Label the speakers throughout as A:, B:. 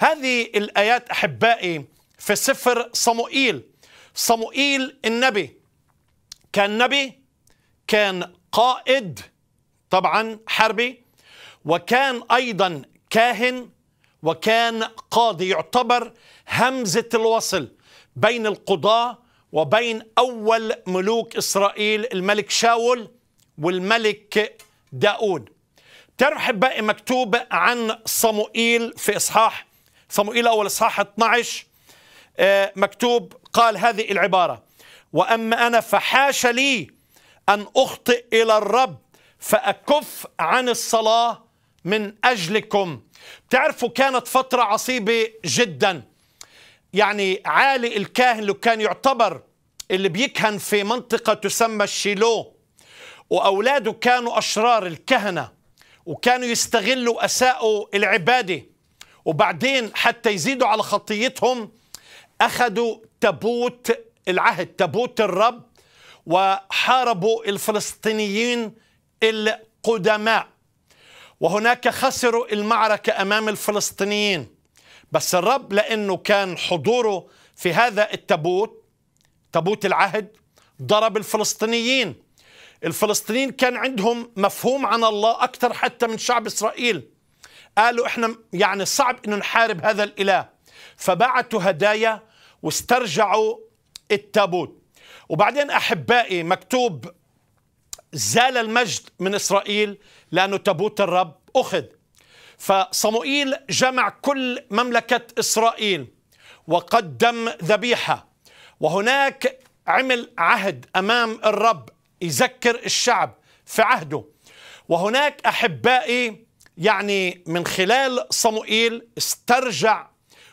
A: هذه الآيات أحبائي في سفر صموئيل صموئيل النبي كان نبي كان قائد طبعا حربي وكان أيضا كاهن وكان قاضي يعتبر همزة الوصل بين القضاة وبين أول ملوك إسرائيل الملك شاول والملك داود تعرف حبائي مكتوب عن صموئيل في إصحاح صموئيل الأول إصحاح 12 آه، مكتوب قال هذه العبارة وأما أنا فحاش لي أن أخطئ إلى الرب فأكف عن الصلاة من أجلكم بتعرفوا كانت فترة عصيبة جدا يعني عالي الكاهن اللي كان يعتبر اللي بيكهن في منطقة تسمى الشيلو وأولاده كانوا أشرار الكهنة وكانوا يستغلوا أساءوا العبادة وبعدين حتى يزيدوا على خطيتهم أخذوا تابوت العهد تابوت الرب وحاربوا الفلسطينيين القدماء وهناك خسروا المعركة أمام الفلسطينيين بس الرب لأنه كان حضوره في هذا التابوت تابوت العهد ضرب الفلسطينيين الفلسطينيين كان عندهم مفهوم عن الله أكثر حتى من شعب إسرائيل قالوا احنا يعني صعب انه نحارب هذا الاله فبعتوا هدايا واسترجعوا التابوت وبعدين احبائي مكتوب زال المجد من اسرائيل لانه تابوت الرب اخذ فصموئيل جمع كل مملكه اسرائيل وقدم ذبيحه وهناك عمل عهد امام الرب يذكر الشعب في عهده وهناك احبائي يعني من خلال صموئيل استرجع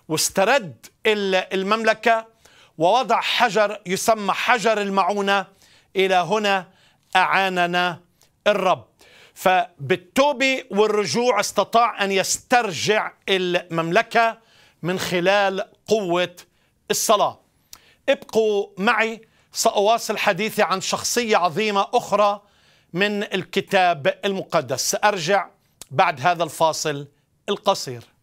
A: واسترد المملكة ووضع حجر يسمى حجر المعونة إلى هنا أعاننا الرب فبالتوبة والرجوع استطاع أن يسترجع المملكة من خلال قوة الصلاة ابقوا معي سأواصل حديثي عن شخصية عظيمة أخرى من الكتاب المقدس سأرجع بعد هذا الفاصل القصير